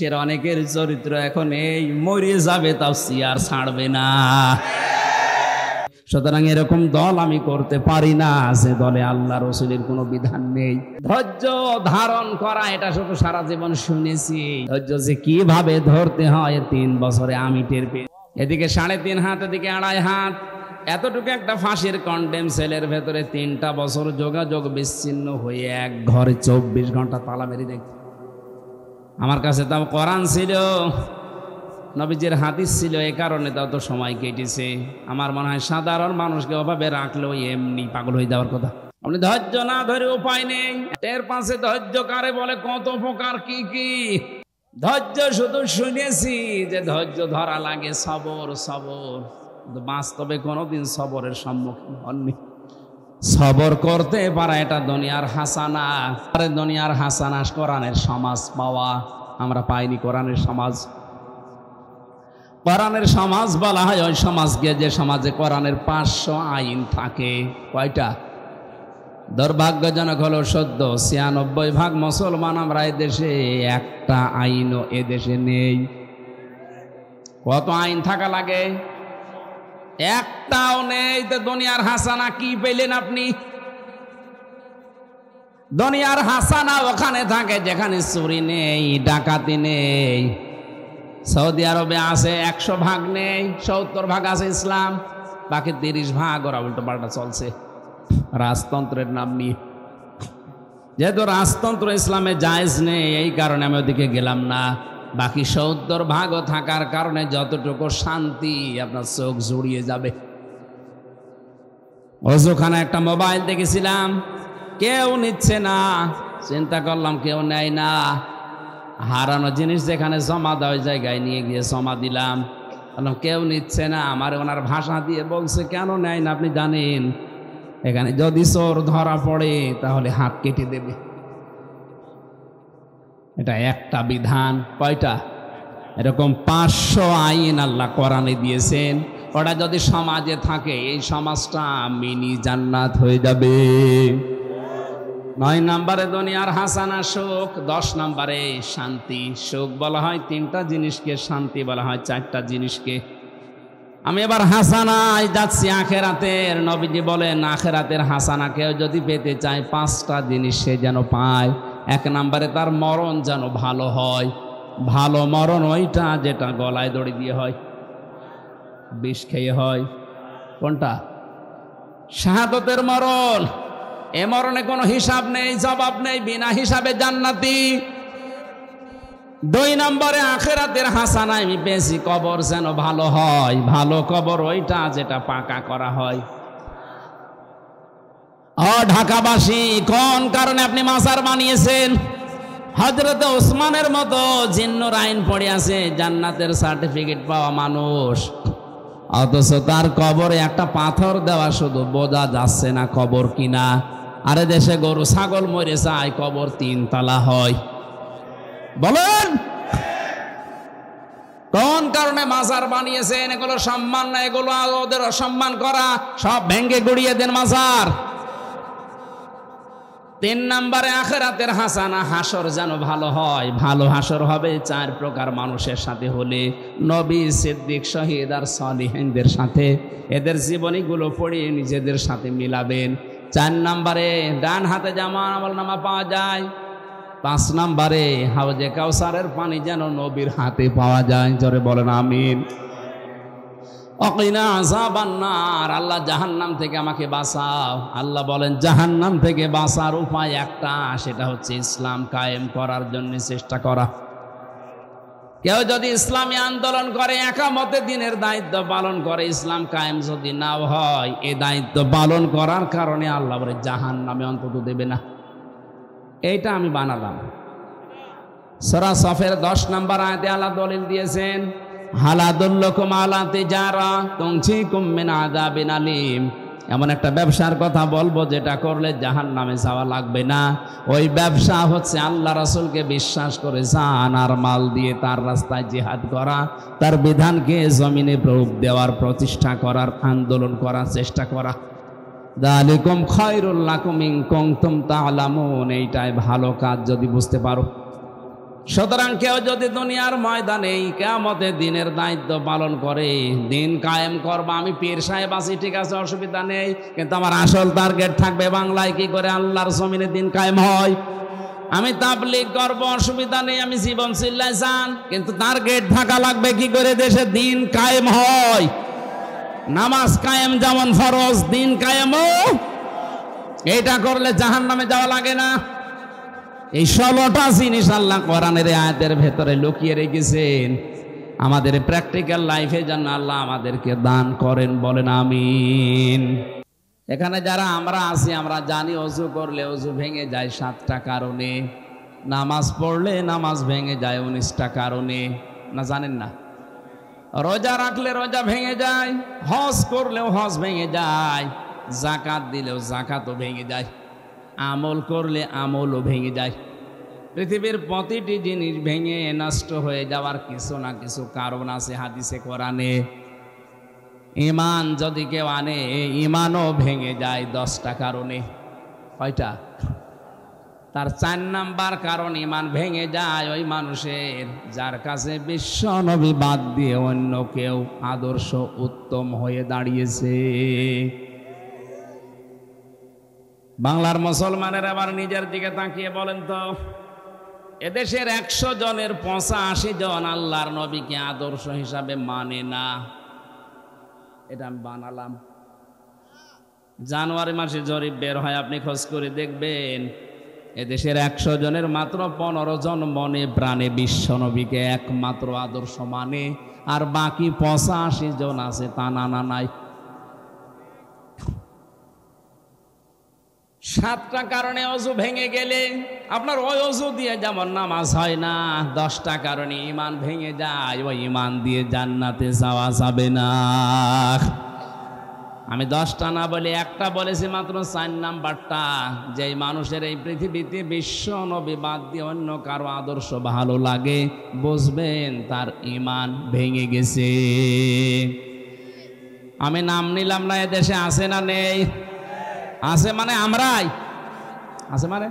বিশ্বের অনেকের চরিত্র এখন এই মরে যাবে তাও সিয়ার ছাড়বে না সুতরাং এরকম দল আমি করতে পারি না যে দলে আল্লাহ রসুলের কোনো বিধান নেই ধৈর্য ধারণ করা এটা শুধু সারা জীবন শুনেছি ধৈর্য যে কিভাবে ধরতে হয় তিন বছরে আমি টের পেয়ে এদিকে সাড়ে তিন হাত এদিকে আড়াই হাত এতটুকু একটা ফাঁসির কন্ডেম সেলের ভেতরে তিনটা বছর যোগাযোগ বিচ্ছিন্ন হয়ে এক ঘরে চব্বিশ ঘন্টা তালা মেরি দেখছি আমার কাছে তাও কোরআন ছিল নবীজির হাতিস ছিল এ কারণে তাও তো সময় কেটেছে আমার মনে হয় সাধারণ মানুষকে অভাবে ওই এমনি পাগল হয়ে যাওয়ার কথা আপনি ধৈর্য না ধরে উপায় নেই এর পাশে ধৈর্য কারে বলে কত প্রকার কি কি ধৈর্য শুধু শুনেছি যে ধৈর্য ধরা লাগে সবর সবর বাস্তবে কোনোদিন সবরের সম্মুখীন হননি সবর করতে পারা এটা দুনিয়ার হাসানা আরে দুনিয়ার হাসানা কোরআনের সমাজ পাওয়া আমরা পাইনি কোরআনের সমাজ কোরআনের সমাজ বলা হয় ওই সমাজকে যে সমাজে কোরআনের পাঁচশো আইন থাকে কয়টা দুর্ভাগ্যজনক হলো সদ্য ছিয়ানব্বই ভাগ মুসলমান আমরা দেশে একটা আইনও এদেশে নেই কত আইন থাকা লাগে একটাও নেই তো দুনিয়ার হাসানা কি পেলেন আপনি দুনিয়ার হাসানা ওখানে থাকে যেখানে চুরি নেই ডাকাতি নেই সৌদি আরবে আছে একশো ভাগ নেই সত্তর ভাগ আছে ইসলাম বাকি তিরিশ ভাগ ওরা উল্টো পাল্টা চলছে রাজতন্ত্রের নাম নিয়ে যেহেতু রাজতন্ত্র ইসলামে জায়জ নেই এই কারণে আমি ওদিকে গেলাম না বাকি সত্তর ভাগও থাকার কারণে যতটুকু শান্তি আপনার চোখ জড়িয়ে যাবে অজুখানা একটা মোবাইল দেখেছিলাম কেউ নিচ্ছে না চিন্তা করলাম কেউ নেয় না হারানো জিনিস যেখানে জমা দেওয়া জায়গায় নিয়ে গিয়ে জমা দিলাম বললাম কেউ নিচ্ছে না আমার ওনার ভাষা দিয়ে বলছে কেন নেয় না আপনি জানেন এখানে যদি চোর ধরা পড়ে তাহলে হাত কেটে দেবে এটা একটা বিধান কয়টা এরকম পাঁচশো আইন আল্লাহ কোরআনে দিয়েছেন ওটা যদি সমাজে থাকে এই সমাজটা মিনি জান্নাত হয়ে যাবে নয় নম্বরে দুনিয়ার হাসানা সুখ দশ নম্বরে শান্তি সুখ বলা হয় তিনটা জিনিসকে শান্তি বলা হয় চারটা জিনিসকে আমি এবার হাসানায় যাচ্ছি আখেরাতের নবীজি বলেন আখেরাতের হাসানা কেউ যদি পেতে চায় পাঁচটা জিনিস সে যেন পায় এক নম্বরে তার মরণ যেন ভালো হয় ভালো মরণ ওইটা যেটা গলায় দড়ি দিয়ে হয় বিষ খেয়ে হয় কোনটা শাহাদতের মরণ এ মরণে কোনো হিসাব নেই জবাব নেই বিনা হিসাবে জান্নাতি দুই নম্বরে আখেরাতের হাসানায় বেশি কবর যেন ভালো হয় ভালো কবর ওইটা যেটা পাকা করা হয় ঢাকাবাসী কোন কারণে আপনি মাসার বানিয়েছেন হজরত ওসমানের মতো জিন্ন আইন পড়ে আছে জান্নাতের সার্টিফিকেট পাওয়া মানুষ অথচ তার কবরে একটা পাথর দেওয়া শুধু বোঝা যাচ্ছে না কবর কিনা আরে দেশে গরু ছাগল মরে চায় কবর তিন তালা হয় বলেন কোন কারণে মাজার বানিয়েছেন এগুলো সম্মান না এগুলো ওদের অসম্মান করা সব ভেঙ্গে গড়িয়ে দেন মাজার তিন নম্বরে আখেরাতের হাসানা হাসর যেন ভালো হয় ভালো হাসর হবে চার প্রকার মানুষের সাথে হলে নবী সিদ্দিক শহীদ আর সলিহিনদের সাথে এদের জীবনীগুলো পড়িয়ে নিজেদের সাথে মিলাবেন চার নম্বরে ডান হাতে জামা আমল নামা পাওয়া যায় পাঁচ নম্বরে হাউজে কাউসারের পানি যেন নবীর হাতে পাওয়া যায় জোরে বলেন আমিন আল্লাহ জাহান আল্লাহ জাহান্নাম থেকে আমাকে বাঁচাও আল্লাহ বলেন জাহান্নাম থেকে বাঁচার উপায় একটা সেটা হচ্ছে ইসলাম কায়েম করার জন্য চেষ্টা করা কেউ যদি ইসলামী আন্দোলন করে একামতে দিনের দায়িত্ব পালন করে ইসলাম কায়েম যদি নাও হয় এ দায়িত্ব পালন করার কারণে আল্লাহ বলে জাহান নামে অন্তত দেবে না এইটা আমি বানালাম সরা সফের দশ নম্বর আয়তে আল্লাহ দলিল দিয়েছেন হালাদুল্লকুম আলাতে যারা তুংছি কুম্মিন আলিম এমন একটা ব্যবসার কথা বলবো যেটা করলে জাহান নামে যাওয়া লাগবে না ওই ব্যবসা হচ্ছে আল্লাহ রাসুলকে বিশ্বাস করে যান আর মাল দিয়ে তার রাস্তায় জেহাদ করা তার বিধানকে জমিনে প্রয়োগ দেওয়ার প্রতিষ্ঠা করার আন্দোলন করার চেষ্টা করা দালিকুম খয়রুল্লাকুম ইং কংতুম তাহলামুন এইটাই ভালো কাজ যদি বুঝতে পারো সুতরাং কেউ যদি দুনিয়ার ময়দানে কেমতে দিনের দায়িত্ব পালন করে দিন কায়েম করবো আমি পীর সাহেব আছি ঠিক আছে অসুবিধা নেই কিন্তু আমার আসল টার্গেট থাকবে বাংলায় কি করে আল্লাহর জমিনে দিন কায়েম হয় আমি তাবলিক করবো অসুবিধা নেই আমি জীবন চিল্লাই চান কিন্তু টার্গেট থাকা লাগবে কি করে দেশে দিন কায়েম হয় নামাজ কায়েম যেমন ফরজ দিন কায়েম এটা করলে জাহান নামে যাওয়া লাগে না এই ষোলোটা জিনিস আল্লাহ কোরআনের আয়াতের ভেতরে লুকিয়ে রেখেছেন আমাদের প্র্যাকটিক্যাল লাইফে যেন আল্লাহ আমাদেরকে দান করেন বলেন আমিন এখানে যারা আমরা আছি আমরা জানি অজু করলে অজু ভেঙে যায় সাতটা কারণে নামাজ পড়লে নামাজ ভেঙে যায় উনিশটা কারণে না জানেন না রোজা রাখলে রোজা ভেঙে যায় হজ করলেও হজ ভেঙে যায় জাকাত দিলেও জাকাতও ভেঙে যায় আমল করলে আমলও ভেঙে যায় পৃথিবীর প্রতিটি জিনিস ভেঙে নষ্ট হয়ে যাওয়ার কিছু না কিছু কারণ আছে হাদিসে কোরআনে ইমান যদি কেউ আনে ইমানও ভেঙে যায় দশটা কারণে কয়টা তার চার নাম্বার কারণ ইমান ভেঙে যায় ওই মানুষের যার কাছে বিশ্ব নবী বাদ দিয়ে অন্য কেউ আদর্শ উত্তম হয়ে দাঁড়িয়েছে বাংলার মুসলমানের আবার নিজের দিকে তাকিয়ে বলেন তো এদেশের একশো জনের পঁচাশি জন আল্লাহর নবীকে আদর্শ হিসাবে মানে না এটা আমি বানালাম জানুয়ারি মাসে জরিপ বের হয় আপনি খোঁজ করে দেখবেন এদেশের একশো জনের মাত্র পনেরো জন মনে প্রাণে বিশ্ব নবীকে একমাত্র আদর্শ মানে আর বাকি পঁচাশি জন আছে তা না নাই সাতটা কারণে অজু ভেঙে গেলে আপনার ওই অজু দিয়ে যেমন নামাজ হয় না দশটা কারণে ইমান ভেঙে যায় ওই ইমান দিয়ে জান্নাতে যাওয়া যাবে না আমি দশটা না বলে একটা বলেছি মাত্র চার নাম্বারটা যে মানুষের এই পৃথিবীতে বিশ্ব নবী বাদ দিয়ে অন্য কারো আদর্শ ভালো লাগে বুঝবেন তার ইমান ভেঙে গেছে আমি নাম নিলাম না এদেশে আসে না নেই আছে মানে আমরাই আছে মানে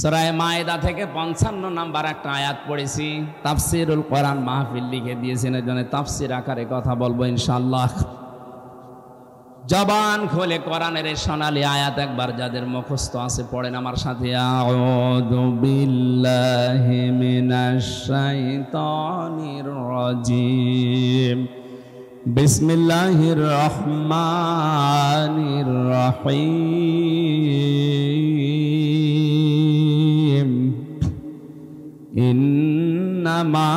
সরায় মায়েদা থেকে পঞ্চান্ন নাম্বার একটা আয়াত পড়েছি তাফসিরুল কোরআন মাহফিল লিখে দিয়েছেন এর জন্য তাফসির আকারে কথা বলবো ইনশাল্লাহ জবান খোলে কোরআনের সোনালি আয়াত একবার যাদের মুখস্থ আছে পড়েন আমার সাথে আউযু بسم الله الرحمن الرحيم إنما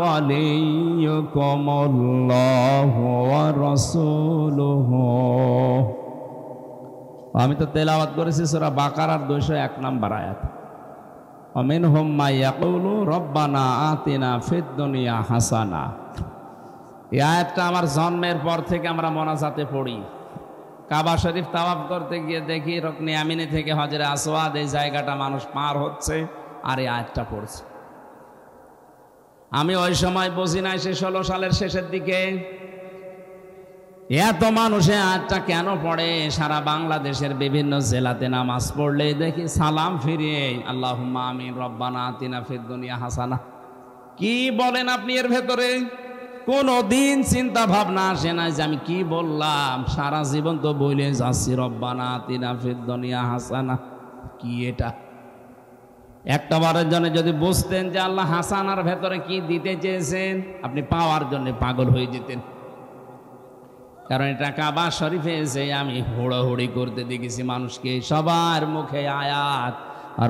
وليكم الله ورسوله আমি তো তেলাওয়াত করেছি সুরা বাকারার দুইশো এক নাম্বার আয়াত অমিন হোম্মা কৌলু রব্বানা আতিনা ফিদ দুনিয়া হাসানা এই আয়াতটা আমার জন্মের পর থেকে আমরা মনাজাতে পড়ি কাবা শরীফ তাওয়াফ করতে গিয়ে দেখি রকনি আমিনি থেকে হজরে আসওয়াদ এই জায়গাটা মানুষ পার হচ্ছে আর এই আয়াতটা পড়ছে আমি ওই সময় বুঝি নাই সে ষোলো সালের শেষের দিকে এত মানুষে আয়াতটা কেন পড়ে সারা বাংলাদেশের বিভিন্ন জেলাতে নামাজ পড়লে দেখি সালাম ফিরিয়ে আল্লাহ আমিন রব্বানা তিনা ফির দুনিয়া হাসানা কি বলেন আপনি এর ভেতরে কোনো দিন চিন্তা ভাবনা আসে না যে আমি কি বললাম সারা জীবন তো বলে যাচ্ছি রব্বানা তিনা দনিয়া হাসানা কি এটা একটা বারের জন্য যদি বুঝতেন যে আল্লাহ হাসানার ভেতরে কি দিতে চেয়েছেন আপনি পাওয়ার জন্য পাগল হয়ে যেতেন কারণ এটা কাবা শরীফে এসে আমি হুড়োহুড়ি করতে দেখেছি মানুষকে সবার মুখে আয়াত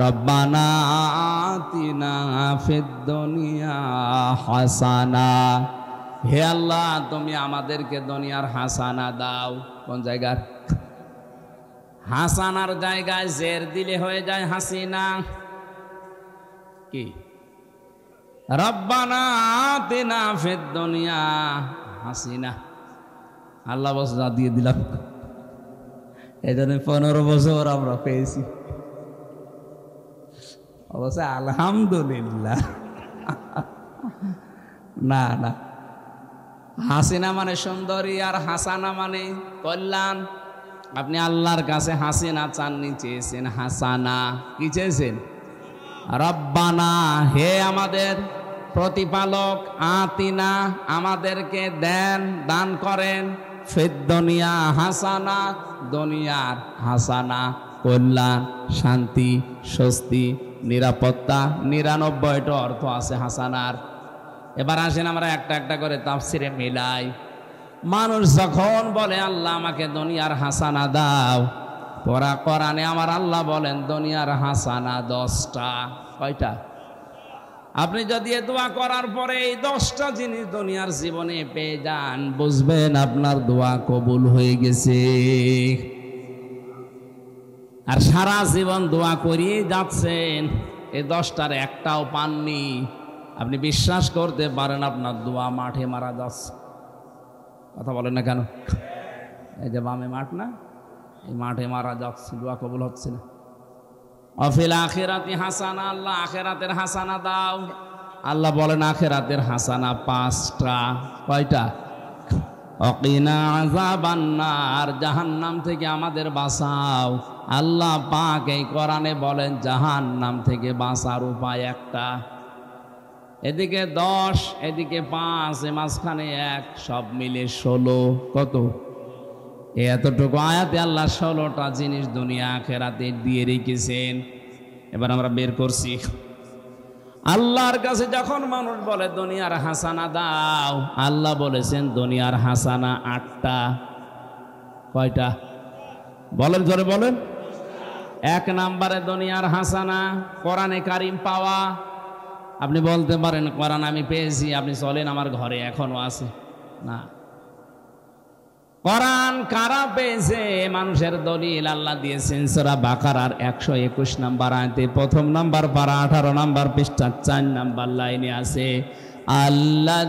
রব্বানা তিনা দনিয়া হাসানা হে আল্লাহ তুমি আমাদেরকে দুনিয়ার হাসানা দাও কোন জায়গার হাসানার জায়গায় জের দিলে হয়ে যায় হাসিনা কি রব্বানা তেনা ফের দুনিয়া হাসিনা আল্লাহ বসরা দিয়ে দিলাম এই জন্য পনেরো বছর আমরা পেয়েছি অবশ্য আলহামদুলিল্লাহ না না হাসিনা মানে সুন্দরী আর হাসানা মানে কল্যাণ আপনি আল্লাহর কাছে হাসিনা চাননি চেয়েছেন হাসানা কি চেয়েছেন রব্বানা হে আমাদের প্রতিপালক আতিনা আমাদেরকে দেন দান করেন দুনিয়া হাসানা দুনিয়ার হাসানা কল্যাণ শান্তি স্বস্তি নিরাপত্তা নিরানব্বইটা অর্থ আছে হাসানার এবার আসেন আমরা একটা একটা করে তাফসিরে মিলাই মানুষ যখন বলে আল্লাহ আমাকে দুনিয়ার হাসানা দাও পরা করানে আমার আল্লাহ বলেন দুনিয়ার হাসানা দশটা কয়টা আপনি যদি এ দোয়া করার পরে এই দশটা জিনিস দুনিয়ার জীবনে পেয়ে যান বুঝবেন আপনার দোয়া কবুল হয়ে গেছে আর সারা জীবন দোয়া করিয়ে যাচ্ছেন এই দশটার একটাও পাননি আপনি বিশ্বাস করতে পারেন আপনার দোয়া মাঠে মারা যাচ্ছে কথা বলেন না কেন এই যে বামে মাঠ না এই মাঠে মারা যাচ্ছে দোয়া কবুল হচ্ছে না অফিল আখেরাতি হাসানা আল্লাহ আখেরাতের হাসানা দাও আল্লাহ বলেন আখেরাতের হাসানা পাঁচটা কয়টা অকিনা আজাবান্নার জাহান্নাম থেকে আমাদের বাঁচাও আল্লাহ পাক এই কোরআনে বলেন জাহান্নাম থেকে বাঁচার উপায় একটা এদিকে দশ এদিকে পাঁচ এ মাঝখানে এক সব মিলে ষোলো কত এতটুকু আয়াতে আল্লাহ ষোলোটা জিনিস দুনিয়া খেরাতে দিয়ে রেখেছেন এবার আমরা বের করছি আল্লাহর কাছে যখন মানুষ বলে দুনিয়ার হাসানা দাও আল্লাহ বলেছেন দুনিয়ার হাসানা আটটা কয়টা বলেন ধরে বলেন এক নাম্বারে দুনিয়ার হাসানা কোরআনে কারিম পাওয়া আপনি বলতে পারেন কোরআন আমি পেয়েছি আপনি চলেন আমার ঘরে এখনও আছে না কোরআন কারা পেয়েছে মানুষের দলিল আল্লাহ দিয়েছেন সোরা আর একশো একুশ নাম্বার আয়তে প্রথম নাম্বার পারা আঠারো নাম্বার পৃষ্ঠা চার নাম্বার লাইনে আছে আল্লাহ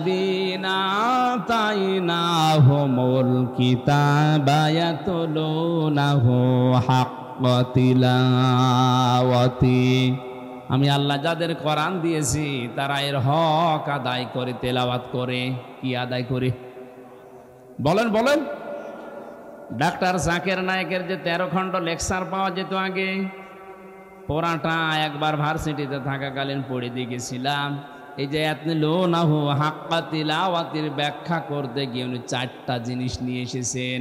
আমি আল্লাহ যাদের করান দিয়েছি তারা এর হক আদায় করে তেলাওয়াত করে কি আদায় করে বলেন বলেন ডাক্তার জাকের নায়কের যে তেরো খণ্ড লেকচার পাওয়া যেত আগে পোড়াটা একবার ভার্সিটিতে থাকাকালীন পড়ে দেখেছিলাম এই যে এত লো না হো হাক্কা তিলাওয়াতির ব্যাখ্যা করতে গিয়ে উনি চারটা জিনিস নিয়ে এসেছেন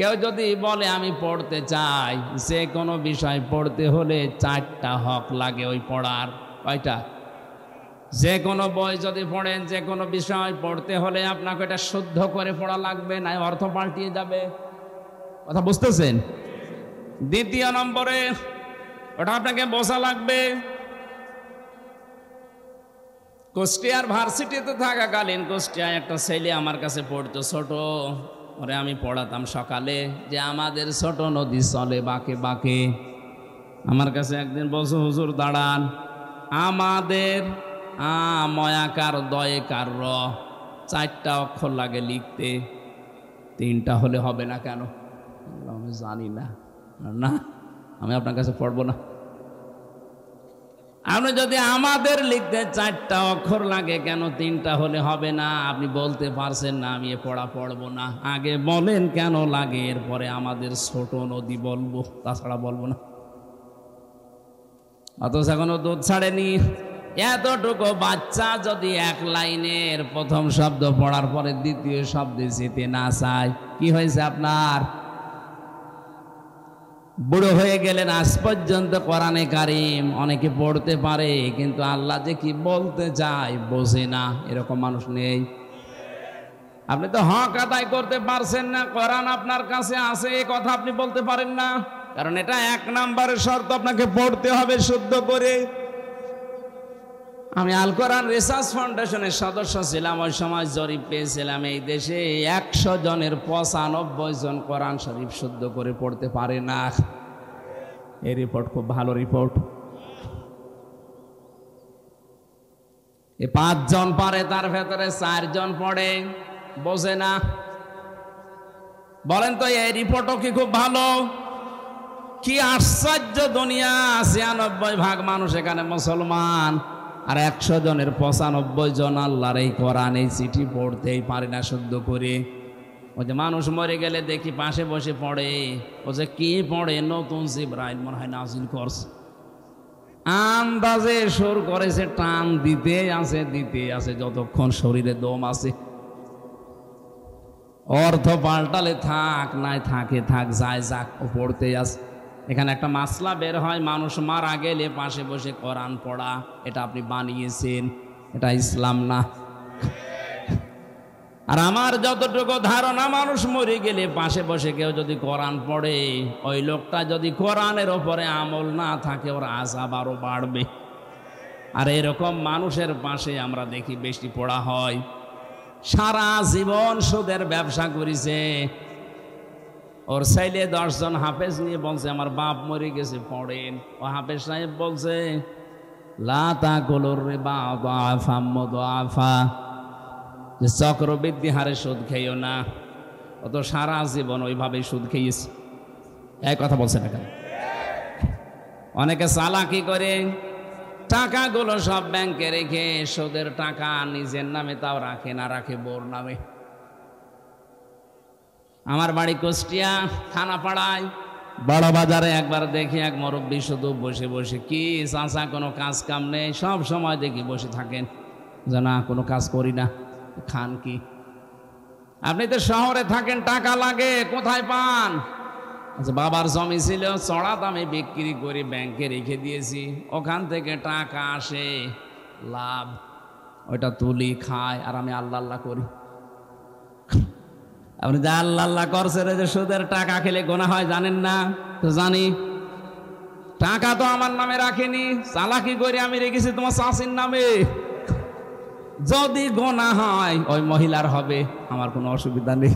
কেউ যদি বলে আমি পড়তে চাই যে কোনো বিষয় পড়তে হলে চারটা হক লাগে ওই পড়ার কয়টা যে কোনো বই যদি পড়েন যে কোনো বিষয় পড়তে হলে আপনাকে এটা শুদ্ধ করে পড়া লাগবে না অর্থ পাল্টিয়ে যাবে কথা বুঝতেছেন দ্বিতীয় নম্বরে ওটা আপনাকে বোঝা লাগবে কুষ্টিয়ার ভার্সিটিতে থাকাকালীন কুষ্টিয়ায় একটা ছেলে আমার কাছে পড়তো ছোট ওরে আমি পড়াতাম সকালে যে আমাদের ছোট নদী চলে বাঁকে বাঁকে আমার কাছে একদিন বসু হুজুর দাঁড়ান আমাদের দয়ে দয়েকার র চারটা অক্ষর লাগে লিখতে তিনটা হলে হবে না কেন আমি জানি না না আমি আপনার কাছে পড়বো না আপনি যদি আমাদের লিখতে চারটা অক্ষর লাগে কেন তিনটা হলে হবে না আপনি বলতে পারছেন না আমি এ পড়া পড়বো না আগে বলেন কেন লাগে এরপরে আমাদের ছোট নদী বলবো তাছাড়া বলবো না অথচ এখনো দুধ ছাড়েনি এতটুকু বাচ্চা যদি এক লাইনের প্রথম শব্দ পড়ার পরে দ্বিতীয় শব্দে যেতে না চায় কি হয়েছে আপনার বুড়ো হয়ে গেলেন আজ পর্যন্ত কোরআনে কারিম অনেকে পড়তে পারে কিন্তু আল্লাহ যে কি বলতে চায় বোঝে না এরকম মানুষ নেই আপনি তো হক আদায় করতে পারছেন না কোরআন আপনার কাছে আছে এ কথা আপনি বলতে পারেন না কারণ এটা এক নাম্বারের শর্ত আপনাকে পড়তে হবে শুদ্ধ করে আমি আল কোরআন রিসার্চ ফাউন্ডেশনের সদস্য ছিলাম ওই সময় জরিপ পেয়েছিলাম এই দেশে একশো জনের পঁচানব্বই জন কোরআন শরীফ শুদ্ধ করে পড়তে পারে না এই রিপোর্ট খুব ভালো রিপোর্ট এ পাঁচজন পারে তার ভেতরে চারজন পড়ে বোঝে না বলেন তো এই রিপোর্টও কি খুব ভালো কি আশ্চর্য দুনিয়া ছিয়ানব্বই ভাগ মানুষ এখানে মুসলমান আর একশো জনের পঁচানব্বই জন আল্লাহর এই কোরআন এই চিঠি পড়তেই পারে না শুদ্ধ করে ও যে মানুষ মরে গেলে দেখি পাশে বসে পড়ে ও যে কে পড়ে নতুন জিব্রাইল মনে হয় নাজিল করছে আন্দাজে সুর করেছে টান দিতে আছে দিতে আছে যতক্ষণ শরীরে দম আছে অর্থ পাল্টালে থাক নাই থাকে থাক যায় যাক ও পড়তে আছে এখানে একটা মাসলা বের হয় মানুষ মারা গেলে পাশে বসে কোরআন পড়া এটা আপনি বানিয়েছেন এটা ইসলাম না আর আমার যতটুকু ধারণা মানুষ মরে গেলে পাশে বসে কেউ যদি কোরআন পড়ে ওই লোকটা যদি কোরআনের ওপরে আমল না থাকে ওর আজাব আরও বাড়বে আর এরকম মানুষের পাশে আমরা দেখি বেশি পড়া হয় সারা জীবন সুদের ব্যবসা করেছে ওর সাইলে দশজন হাফেজ নিয়ে বলছে আমার বাপ মরে গেছে পড়েন ও হাফেজ সাহেব বলছে লাতা কলোর রে বাফা যে চক্রবৃদ্ধি হারে সুদ খেয়েও না ও তো সারা জীবন ওইভাবেই সুদ খেয়েছে এক কথা বলছে না কেন অনেকে চালাকি করে টাকাগুলো সব ব্যাংকে রেখে সুদের টাকা নিজের নামে তাও রাখে না রাখে বোর নামে আমার বাড়ি কুষ্টিয়া থানা পাড়ায় বড় বাজারে একবার দেখি এক মরব্বি শুধু বসে বসে কি চাঁচা কোনো কাজ কাম নেই সব সময় দেখি বসে থাকেন যে না কোনো কাজ করি না খান কি আপনি তো শহরে থাকেন টাকা লাগে কোথায় পান আচ্ছা বাবার জমি ছিল চড়া দামে বিক্রি করে ব্যাংকে রেখে দিয়েছি ওখান থেকে টাকা আসে লাভ ওইটা তুলি খায় আর আমি আল্লাহ আল্লাহ করি আপনি যা আল্লাহ আল্লাহ রে যে সুদের টাকা খেলে গোনা হয় জানেন না তো জানি টাকা তো আমার নামে রাখিনি চালাকি করে আমি রেখেছি তোমার চাষির নামে যদি গোনা হয় ওই মহিলার হবে আমার কোনো অসুবিধা নেই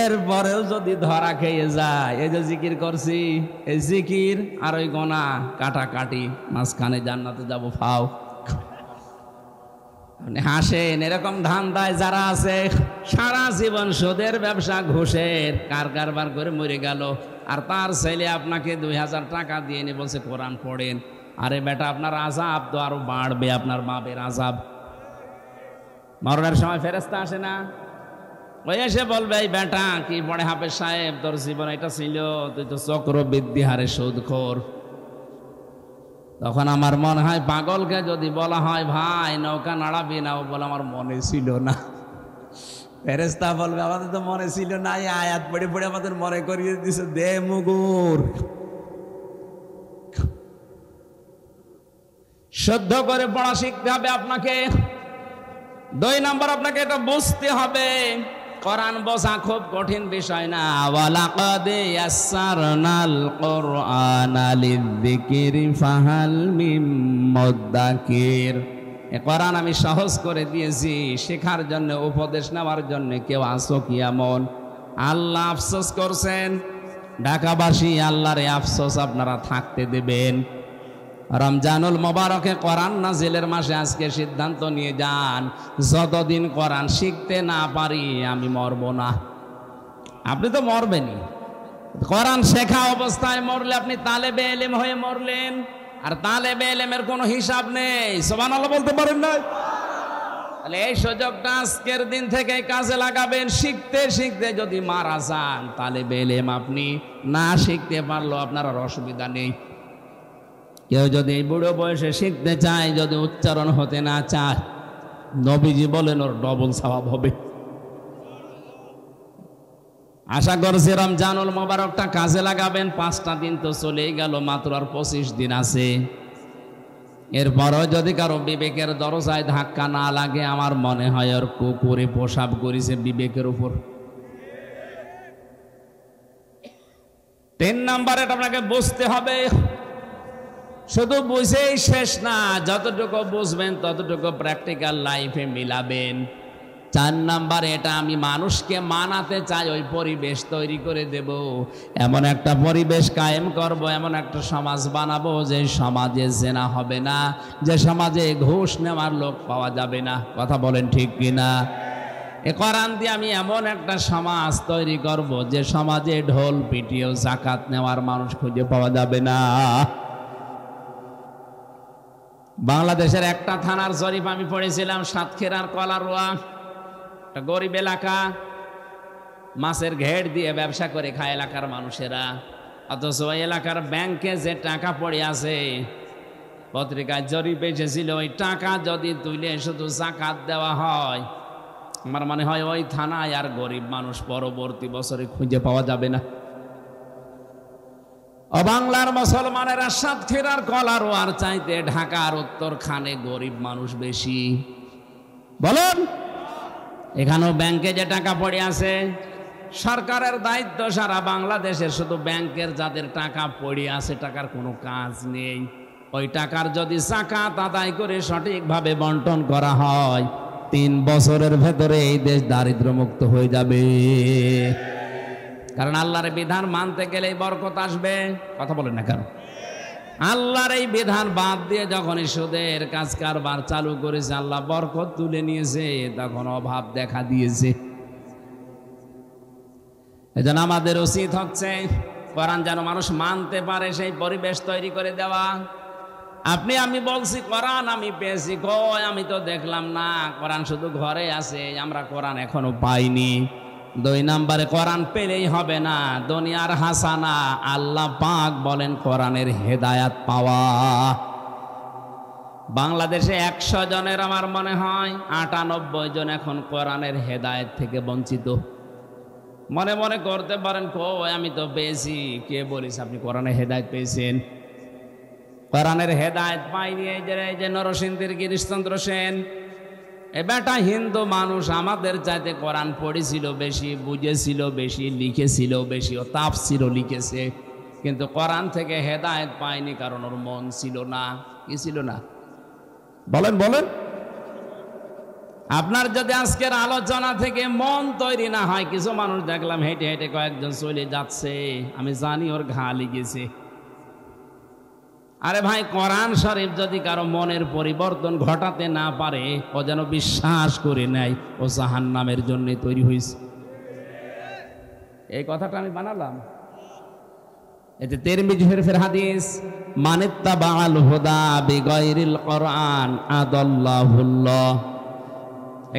এরপরেও যদি ধরা খেয়ে যায় এই যে জিকির করছি এই জিকির আর ওই গোনা কাটাকাটি মাঝখানে জান্নাতে যাব ফাও হাসেন এরকম ধান্দায় যারা আছে সারা জীবন সুদের ব্যবসা ঘুষের কার কারবার করে মরে গেল আর তার ছেলে আপনাকে দুই হাজার টাকা দিয়ে নিয়ে বলছে কোরআন পড়েন আরে বেটা আপনার আজাব তো আরো বাড়বে আপনার বাপের আজাব মরণের সময় ফেরেস্তা আসে না ওই এসে বলবে এই বেটা কি পড়ে হাফেজ সাহেব তোর জীবন এটা ছিল তুই তো চক্রবৃদ্ধি হারে সুদ খোর তখন আমার মনে হয় পাগলকে যদি বলা হয় ভাই নৌকা নাড়াবি না ও বলে আমার মনে ছিল না ফেরেস্তা বলবে আমাদের তো মনে ছিল না আয়াত পড়ে পড়ে আমাদের মনে করিয়ে দিছে দে মুগুর সহ্য করে পড়া শিখতে হবে আপনাকে দুই নাম্বার আপনাকে এটা বুঝতে হবে কোরআন বোঝা খুব কঠিন বিষয় না ওয়ালাকাদ ইয়াসসারনাল কোরআনা লিযিকরি ফাহাল মিম মুদাক্কির কোরআন আমি সহজ করে দিয়েছি শেখার জন্য উপদেশ নেওয়ার জন্য কেউ আসো কি এমন আল্লাহ আফসোস করছেন ঢাকাবাসী আল্লাহরে আফসোস আপনারা থাকতে দেবেন রমজানুল মোবারকে করান না জেলের মাসে আজকে সিদ্ধান্ত নিয়ে যান যতদিন করান শিখতে না পারি আমি মরব না আপনি তো মরবেনি করান শেখা অবস্থায় মরলে আপনি তালে বেলেম হয়ে মরলেন আর তালেবে এলেমের কোনো হিসাব নেই সোমান আলো বলতে পারেন না তাহলে এই সুযোগটা আজকের দিন থেকে কাজে লাগাবেন শিখতে শিখতে যদি মারা যান তালে বেলেম আপনি না শিখতে পারলেও আপনার আর অসুবিধা নেই কেউ যদি এই বুড়ো বয়সে শিখতে চায় যদি উচ্চারণ হতে না চায় নবীজি বলেন ওর ডবল স্বভাব হবে আশা করছি জানুল মোবারকটা কাজে লাগাবেন পাঁচটা দিন তো চলেই গেল মাত্র আর পঁচিশ দিন আছে এরপরও যদি কারো বিবেকের দরজায় ধাক্কা না লাগে আমার মনে হয় ওর কুকুরে পোশাব করেছে বিবেকের উপর তিন নাম্বার এটা আপনাকে বুঝতে হবে শুধু বুঝেই শেষ না যতটুকু বুঝবেন ততটুকু প্র্যাকটিক্যাল লাইফে মিলাবেন চার নাম্বার এটা আমি মানুষকে মানাতে চাই ওই পরিবেশ তৈরি করে দেব এমন একটা পরিবেশ কায়েম করব এমন একটা সমাজ বানাবো যে সমাজে জেনা হবে না যে সমাজে ঘুষ নেওয়ার লোক পাওয়া যাবে না কথা বলেন ঠিক কিনা এ করান দিয়ে আমি এমন একটা সমাজ তৈরি করব যে সমাজে ঢোল পিটিও জাকাত নেওয়ার মানুষ খুঁজে পাওয়া যাবে না বাংলাদেশের একটা থানার জরিপ আমি পড়েছিলাম সাতক্ষীরার কলারোয়া একটা গরিব এলাকা মাছের ঘেট দিয়ে ব্যবসা করে খায় এলাকার মানুষেরা অথচ ওই এলাকার ব্যাংকে যে টাকা পড়ে আছে পত্রিকায় জরিপ এসেছিল ওই টাকা যদি তুলে শুধু জাকাত দেওয়া হয় আমার মনে হয় ওই থানায় আর গরিব মানুষ পরবর্তী বছরে খুঁজে পাওয়া যাবে না অবাংলার মুসলমানেরা সাতক্ষীরার কলারও আর চাইতে ঢাকার উত্তরখানে গরিব মানুষ বেশি বলেন এখানেও ব্যাংকে যে টাকা পড়ে আছে সরকারের দায়িত্ব সারা বাংলাদেশের শুধু ব্যাংকের যাদের টাকা পড়ে আছে টাকার কোনো কাজ নেই ওই টাকার যদি চাকা তাদাই করে সঠিকভাবে বন্টন করা হয় তিন বছরের ভেতরে এই দেশ দারিদ্র্যমুক্ত হয়ে যাবে কারণ আল্লাহর বিধান মানতে গেলে বরকত আসবে কথা বলেন না কেন আল্লাহর এই বিধান বাদ দিয়ে যখন সুদের কাজ কারবার চালু করেছে আল্লাহ বরকত তুলে নিয়েছে তখন অভাব দেখা দিয়েছে এজন আমাদের উচিত হচ্ছে কোরআন যেন মানুষ মানতে পারে সেই পরিবেশ তৈরি করে দেওয়া আপনি আমি বলছি কোরআন আমি পেয়েছি কয় আমি তো দেখলাম না কোরআন শুধু ঘরে আছে আমরা কোরআন এখনো পাইনি দুই নাম্বারে কোরআন পেলেই হবে না দুনিয়ার হাসানা আল্লাহ পাক বলেন কোরআনের হেদায়াত পাওয়া বাংলাদেশে একশো জনের আমার মনে হয় আটানব্বই জন এখন কোরআনের হেদায়ত থেকে বঞ্চিত মনে মনে করতে পারেন কো আমি তো পেয়েছি কে বলিস আপনি কোরআনের হেদায়ত পেয়েছেন কোরআনের হেদায়ত পাইনি এই যে নরসিংদীর গিরিশচন্দ্র সেন এবারটা হিন্দু মানুষ আমাদের চাইতে কোরআন পড়েছিল বেশি বুঝেছিল বেশি লিখেছিল বেশি ও ছিল লিখেছে কিন্তু কোরআন থেকে হেদায়ত পায়নি কারণ ওর মন ছিল না কি ছিল না বলেন বলেন আপনার যদি আজকের আলোচনা থেকে মন তৈরি না হয় কিছু মানুষ দেখলাম হেঁটে হেঁটে কয়েকজন চলে যাচ্ছে আমি জানি ওর ঘা লেগেছে আরে ভাই কোরআন শরীফ যদি কারো মনের পরিবর্তন ঘটাতে না পারে ও যেন বিশ্বাস করে নেয় ও জাহান নামের জন্যে তৈরি হয়েছে এই কথাটা আমি বানালাম এতে তেরমিজ হেরফের হাদিস মানিত্তা বাল হুদা বেগরিল কোরআন আদল্লাহুল্লাহ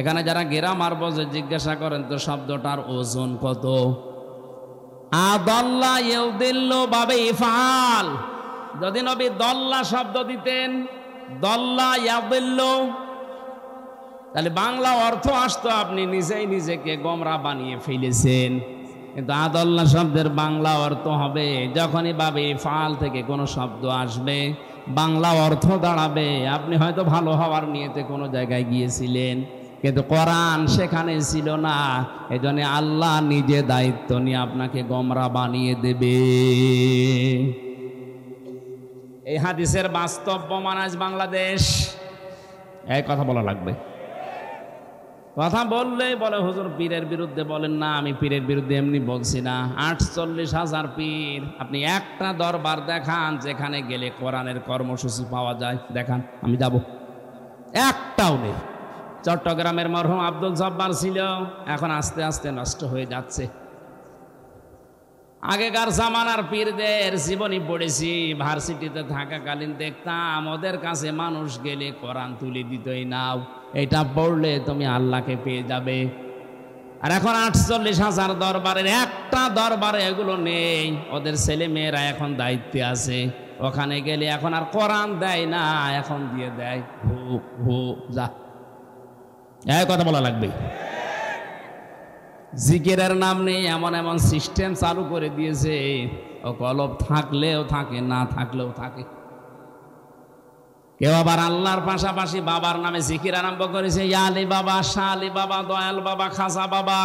এখানে যারা গেরাম আর বজে জিজ্ঞাসা করেন তো শব্দটার ওজন কত আদল্লা ইউদিল্ল বাবে ইফাল যদি নবী দল্লা শব্দ দিতেন দল্লা ইয়াবল্য তাহলে বাংলা অর্থ আসতো আপনি নিজেই নিজেকে গমরা বানিয়ে ফেলেছেন কিন্তু আদল্লা শব্দের বাংলা অর্থ হবে যখনই ভাবে ফাল থেকে কোনো শব্দ আসবে বাংলা অর্থ দাঁড়াবে আপনি হয়তো ভালো হওয়ার নিয়েতে কোনো জায়গায় গিয়েছিলেন কিন্তু কোরআন সেখানে ছিল না এজন্য আল্লাহ নিজে দায়িত্ব নিয়ে আপনাকে গমরা বানিয়ে দেবে এই হাদিসের বাস্তব প্রমাণ আজ বাংলাদেশ এই কথা বলা লাগবে কথা বললেই বলে হুজুর পীরের বিরুদ্ধে বলেন না আমি পীরের বিরুদ্ধে এমনি বলছি না আটচল্লিশ হাজার পীর আপনি একটা দরবার দেখান যেখানে গেলে কোরআনের কর্মসূচি পাওয়া যায় দেখান আমি যাব একটাও নেই চট্টগ্রামের মরহুম আব্দুল জব্বার ছিল এখন আস্তে আস্তে নষ্ট হয়ে যাচ্ছে আগেকার জামানার পীরদের জীবনী পড়েছি ভার্সিটিতে থাকাকালীন দেখতাম ওদের কাছে মানুষ গেলে কোরআন তুলে দিতই নাও এটা পড়লে তুমি আল্লাহকে পেয়ে যাবে আর এখন আটচল্লিশ হাজার দরবারের একটা দরবারে এগুলো নেই ওদের ছেলে মেয়েরা এখন দায়িত্বে আছে ওখানে গেলে এখন আর কোরআন দেয় না এখন দিয়ে দেয় হু হু যা কথা বলা লাগবে জিকেরের নাম নেই এমন এমন সিস্টেম চালু করে দিয়েছে ও কলব থাকলেও থাকে না থাকলেও থাকে কেউ আবার আল্লাহর পাশাপাশি বাবার নামে জিকির আরম্ভ করেছে ইয়ালি বাবা শালি বাবা দয়াল বাবা খাসা বাবা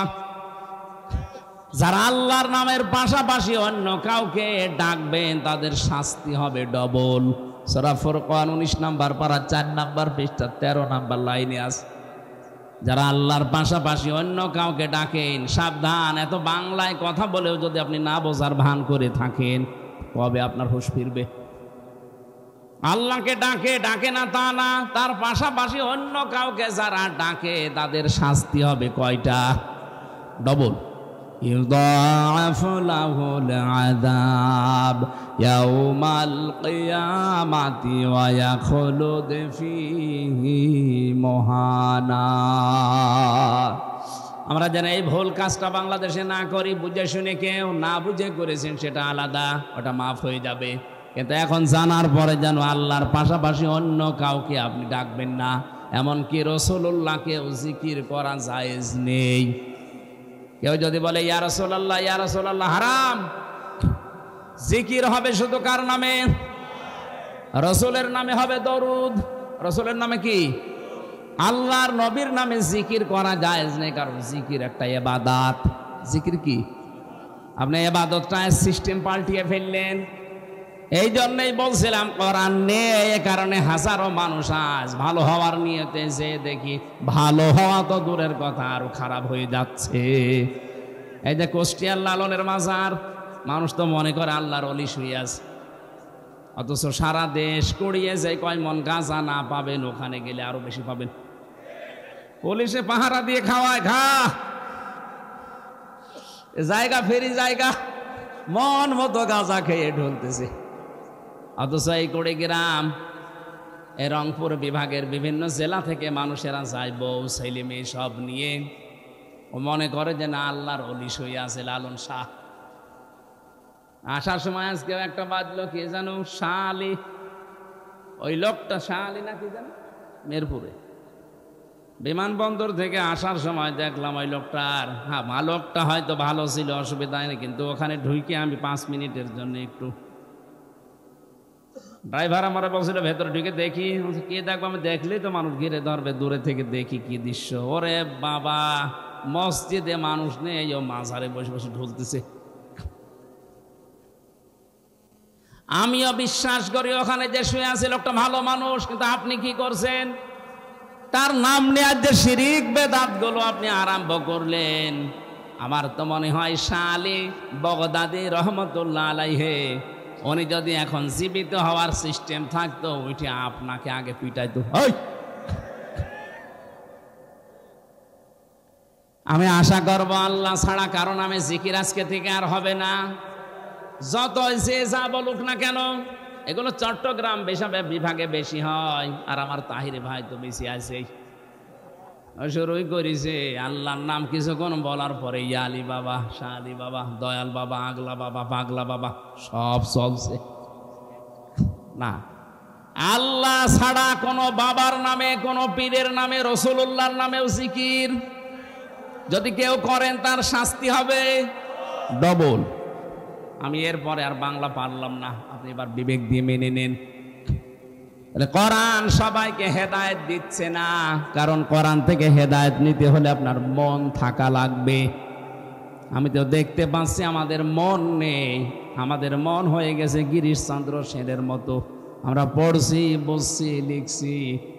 যারা আল্লাহর নামের পাশাপাশি অন্য কাউকে ডাকবেন তাদের শাস্তি হবে ডবল সরাফর কোয়ান উনিশ নাম্বার পাড়া চার নাম্বার পৃষ্ঠা তেরো নাম্বার লাইনে আছে যারা আল্লাহর পাশাপাশি অন্য কাউকে ডাকেন সাবধান এত বাংলায় কথা বলেও যদি আপনি না বোঝার ভান করে থাকেন কবে আপনার হুশ ফিরবে আল্লাহকে ডাকে ডাকে না তা না তার পাশাপাশি অন্য কাউকে যারা ডাকে তাদের শাস্তি হবে কয়টা ডবল يضاعف له العذاب يوم القيامة ويخلد فيه مهانا আমরা যেন এই ভুল কাজটা বাংলাদেশে না করি বুঝে শুনে কেউ না বুঝে করেছেন সেটা আলাদা ওটা মাফ হয়ে যাবে কিন্তু এখন জানার পরে যেন আল্লাহর পাশাপাশি অন্য কাউকে আপনি ডাকবেন না এমনকি রসুল্লাহকেও জিকির করা জায়েজ নেই কেউ যদি বলে ইয়ারসোল্লাহ ইয়ারসোল্লাহ হারাম জিকির হবে শুধু কার নামে রসুলের নামে হবে দরুদ রসুলের নামে কি আল্লাহর নবীর নামে জিকির করা যায় নেই কারণ জিকির একটা এবাদাত জিকির কি আপনি এবাদতটা সিস্টেম পাল্টিয়ে ফেললেন এই জন্যই বলছিলাম করার নেই কারণে হাজারো মানুষ আজ ভালো হওয়ার নিয়েতে যে দেখি ভালো হওয়া তো দূরের কথা আরো খারাপ হয়ে যাচ্ছে এই যে কোষ্টিয়ার লালনের মাজার মানুষ তো মনে করে আল্লাহর অলি শুয়ে আছে অথচ সারা দেশ কুড়িয়ে যে কয় মন গাঁজা না পাবেন ওখানে গেলে আরো বেশি পাবেন পুলিশে পাহারা দিয়ে খাওয়ায় খা জায়গা ফেরি জায়গা মন মতো গাঁজা খেয়ে ঢুলতেছে অথচ এই কুড়িগ্রাম গ্রাম এ রংপুর বিভাগের বিভিন্ন জেলা থেকে মানুষেরা যায় বউ ছেলে মেয়ে সব নিয়ে ও মনে করে যে না আল্লাহর অলি আছে লালন শাহ আসার সময় আজকেও একটা বাজলো কে জানো শাহ আলী ওই লোকটা শাহ আলী না কি জানো মেরপুরে বিমানবন্দর থেকে আসার সময় দেখলাম ওই লোকটার হ্যাঁ লোকটা হয়তো ভালো ছিল অসুবিধা হয়নি কিন্তু ওখানে ঢুইকে আমি পাঁচ মিনিটের জন্য একটু ড্রাইভার আমার বলছিল ভেতরে ঢুকে দেখি কে দেখবো আমি দেখলেই তো মানুষ ঘিরে ধরবে দূরে থেকে দেখি কি দৃশ্য ওরে বাবা মসজিদে মানুষ নেই ও মাঝারে বসে বসে ঢুলতেছে আমিও বিশ্বাস করি ওখানে যে শুয়ে আছে লোকটা ভালো মানুষ কিন্তু আপনি কি করছেন তার নাম নেওয়ার যে শিরিক বেদাত গুলো আপনি আরম্ভ করলেন আমার তো মনে হয় শালি বগদাদি রহমতুল্লাহ আলাইহে উনি যদি এখন জীবিত হওয়ার সিস্টেম থাকতো ওইটি আপনাকে আগে পিটাইতো আমি আশা করব আল্লাহ ছাড়া কারণ আমি জিকির আজকে থেকে আর হবে না যত যে যা বলুক না কেন এগুলো চট্টগ্রাম বেশা বিভাগে বেশি হয় আর আমার তাহিরে ভাই তো বেশি আছে শুরুই করিছে আল্লাহর নাম কিছুক্ষণ বলার পরে ইয়ালি আলী বাবা শাহ বাবা দয়াল বাবা আগলা বাবা পাগলা বাবা সব চলছে না আল্লাহ ছাড়া কোনো বাবার নামে কোনো পীরের নামে রসুল্লাহর নামেও জিকির যদি কেউ করেন তার শাস্তি হবে ডবল আমি এরপরে আর বাংলা পারলাম না আপনি এবার বিবেক দিয়ে মেনে নেন কোরআন সবাইকে হেদায়ত দিচ্ছে না কারণ কোরআন থেকে হেদায়ত নিতে হলে আপনার মন থাকা লাগবে আমি তো দেখতে পাচ্ছি আমাদের মন নেই আমাদের মন হয়ে গেছে গিরিশচন্দ্র সেনের মতো আমরা পড়ছি বসছি লিখছি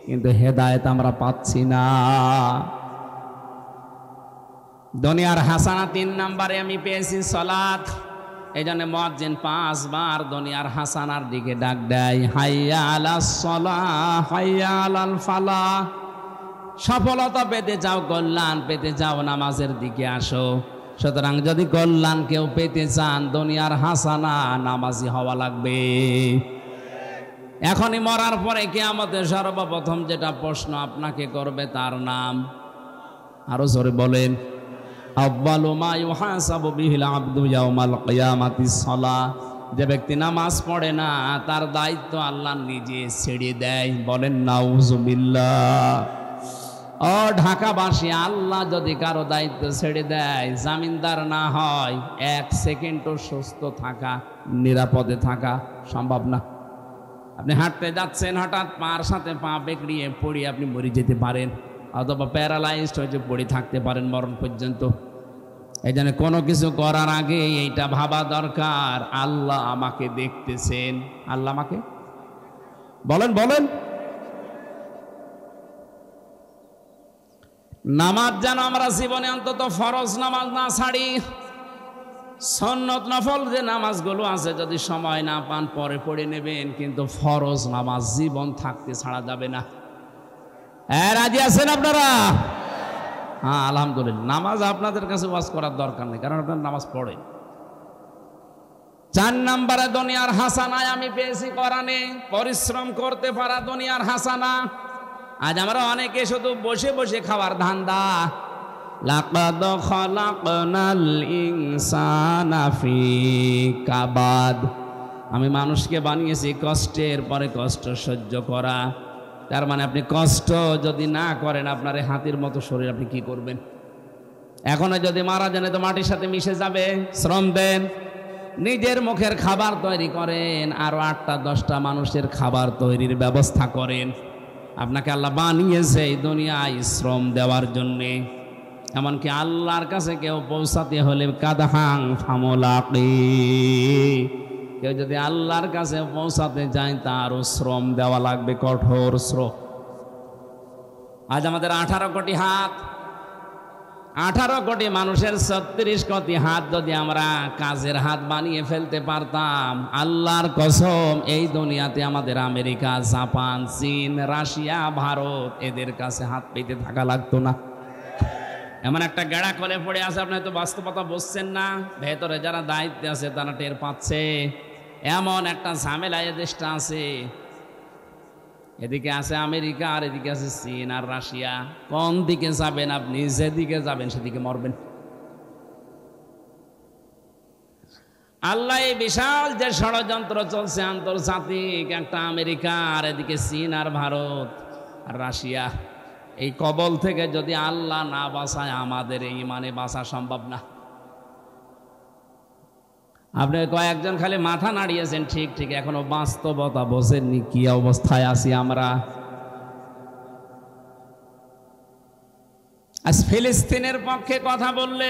কিন্তু হেদায়ত আমরা পাচ্ছি না দুনিয়ার হাসানা তিন নাম্বারে আমি পেয়েছি সলাথ এই জন্য মজ্জিন পাঁচবার দুনিয়ার হাসানার দিকে ডাক দেয় হাইয়াল আলা সলা ফালা সফলতা পেতে যাও কল্যাণ পেতে যাও নামাজের দিকে আসো সুতরাং যদি কল্যাণ কেউ পেতে চান দুনিয়ার হাসানা নামাজি হওয়া লাগবে এখনই মরার পরে কে আমাদের সর্বপ্রথম যেটা প্রশ্ন আপনাকে করবে তার নাম আরো জোরে বলেন যে ব্যক্তি নামাজ পড়ে না তার দায়িত্ব আল্লাহ নিজে ছেড়ে দেয় বলেন নাউজুবিল্লাহ ও ঢাকাবাসী আল্লাহ যদি কারো দায়িত্ব ছেড়ে দেয় জামিনদার না হয় এক সেকেন্ডও সুস্থ থাকা নিরাপদে থাকা সম্ভব না আপনি হাঁটতে যাচ্ছেন হঠাৎ পার সাথে পা বেকড়িয়ে পড়ে আপনি মরে যেতে পারেন অথবা প্যারালাইজড হয়েছে পড়ে থাকতে পারেন মরণ পর্যন্ত এই জন্য কোনো কিছু করার আগে এইটা ভাবা দরকার আল্লাহ আমাকে দেখতেছেন আল্লাহ আমাকে বলেন বলেন নামাজ যেন আমরা জীবনে অন্তত ফরজ নামাজ না ছাড়ি সন্নত নফল যে নামাজগুলো আছে যদি সময় না পান পরে পড়ে নেবেন কিন্তু ফরজ নামাজ জীবন থাকতে ছাড়া যাবে না হ্যাঁ রাজি আছেন আপনারা হ্যাঁ আলহামদুলিল্লাহ নামাজ আপনাদের কাছে ওয়াজ করার দরকার নেই কারণ আপনার নামাজ পড়ে চার নাম্বারে দুনিয়ার হাসানায় আমি পেয়েছি কোরআনে পরিশ্রম করতে পারা দুনিয়ার হাসানা আজ আমরা অনেকে শুধু বসে বসে খাওয়ার ধান্দা লাকাদ খলাকনাল ইনসানা ফি কাবাদ আমি মানুষকে বানিয়েছি কষ্টের পরে কষ্ট সহ্য করা তার মানে আপনি কষ্ট যদি না করেন আপনার হাতির মতো শরীর আপনি কি করবেন এখনো যদি মারা যান তো মাটির সাথে মিশে যাবে শ্রম দেন নিজের মুখের খাবার তৈরি করেন আরও আটটা দশটা মানুষের খাবার তৈরির ব্যবস্থা করেন আপনাকে আল্লাহ বানিয়েছে এই দুনিয়ায় শ্রম দেওয়ার জন্যে এমনকি আল্লাহর কাছে কেউ পৌঁছাতে হলে কাদহাং ফামলা কেউ যদি আল্লাহর কাছে পৌঁছাতে যায় তারও শ্রম দেওয়া লাগবে কঠোর শ্রম আজ আমাদের আঠারো কোটি হাত আঠারো কোটি মানুষের ছত্রিশ কোটি হাত যদি আমরা কাজের হাত বানিয়ে ফেলতে পারতাম আল্লাহর কসম এই দুনিয়াতে আমাদের আমেরিকা জাপান চীন রাশিয়া ভারত এদের কাছে হাত পেতে থাকা লাগতো না এমন একটা গেড়া করে পড়ে আছে আপনি তো বাস্তবতা বুঝছেন না ভেতরে যারা দায়িত্বে আছে তারা টের পাচ্ছে এমন একটা ঝামেলা দেশটা আছে এদিকে আছে আমেরিকা আর এদিকে আছে চীন আর রাশিয়া কোন দিকে যাবেন আপনি যেদিকে যাবেন সেদিকে মরবেন আল্লাহ এই বিশাল যে ষড়যন্ত্র চলছে আন্তর্জাতিক একটা আমেরিকা আর এদিকে চীন আর ভারত আর রাশিয়া এই কবল থেকে যদি আল্লাহ না বাঁচায় আমাদের এই মানে বাঁচা সম্ভব না আপনি কয়েকজন খালি মাথা নাড়িয়েছেন ঠিক ঠিক এখনো বাস্তবতা বসেননি কি অবস্থায় আছি আমরা আজ ফিলিস্তিনের পক্ষে কথা বললে